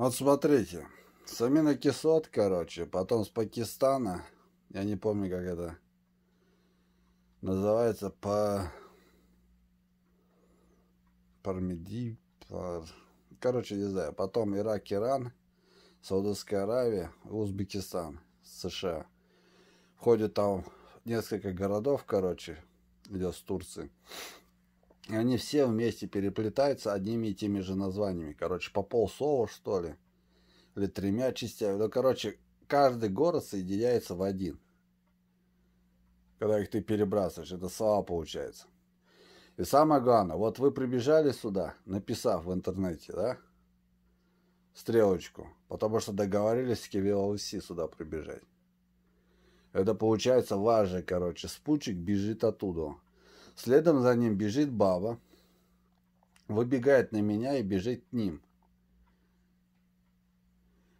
Вот смотрите, с аминокислот, короче, потом с Пакистана, я не помню, как это называется, по... Пармеди, пар... короче, не знаю, потом Ирак, Иран, Саудовская Аравия, Узбекистан, США. Входит там несколько городов, короче, идет с Турции. Они все вместе переплетаются одними и теми же названиями. Короче, по полслова, что ли. Или тремя частями. Ну, короче, каждый город соединяется в один. Когда их ты перебрасываешь, это слова получается. И самое главное, вот вы прибежали сюда, написав в интернете, да, стрелочку, потому что договорились с KVLC сюда прибежать. Это получается ваш же, короче, спутчик бежит оттуда. Следом за ним бежит баба, выбегает на меня и бежит к ним.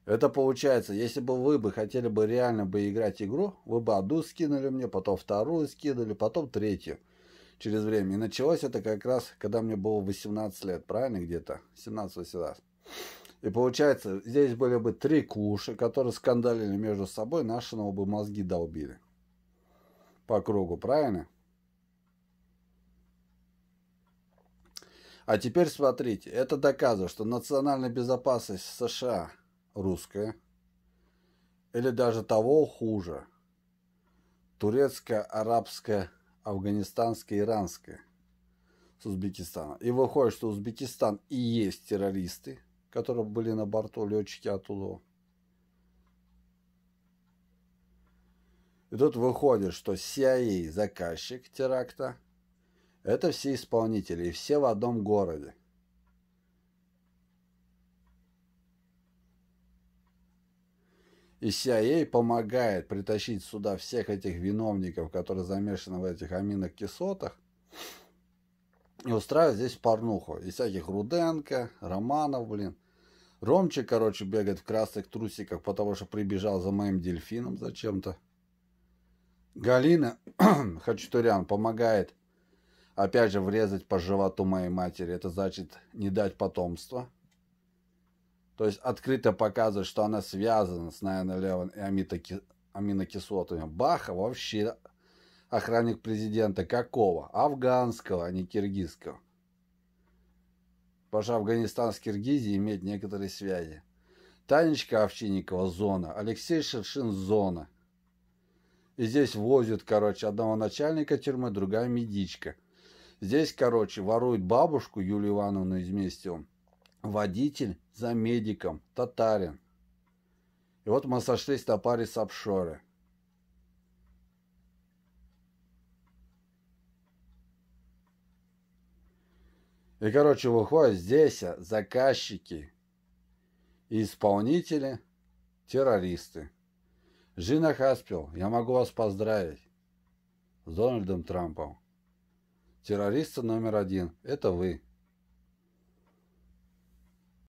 Это получается, если бы вы бы хотели бы реально бы играть игру, вы бы одну скинули мне, потом вторую скинули, потом третью через время. И началось это как раз, когда мне было 18 лет, правильно где-то? 17-18. И получается, здесь были бы три куши, которые скандалили между собой, нашего бы мозги долбили. По кругу, правильно? А теперь смотрите, это доказывает, что национальная безопасность США русская, или даже того хуже, турецкая, арабская, афганистанская, иранская с Узбекистана. И выходит, что Узбекистан и есть террористы, которые были на борту летчики оттуда. И тут выходит, что CIA заказчик теракта – это все исполнители, и все в одном городе. И CIA помогает притащить сюда всех этих виновников, которые замешаны в этих аминокислотах, и устраивает здесь порнуху. И всяких Руденко, Романов, блин. Ромчик, короче, бегает в красных трусиках, потому что прибежал за моим дельфином зачем-то. Галина Хачатурян помогает Опять же, врезать по животу моей матери, это значит не дать потомство. То есть открыто показывает, что она связана с Найан и аминокислотами. Баха вообще охранник президента какого? Афганского, а не киргизского. Потому что Афганистан с Киргизией имеет некоторые связи. Танечка Овчинникова зона, Алексей Шершин зона. И здесь возят, короче, одного начальника тюрьмы, другая медичка – Здесь, короче, ворует бабушку Юлию Ивановну из Мести. Водитель за медиком, татарин. И вот мы сошлись на паре с обшоры. И, короче, выходит, здесь а, заказчики и исполнители – террористы. Жина Хаспел, я могу вас поздравить с Дональдом Трампом. Террориста номер один – это вы.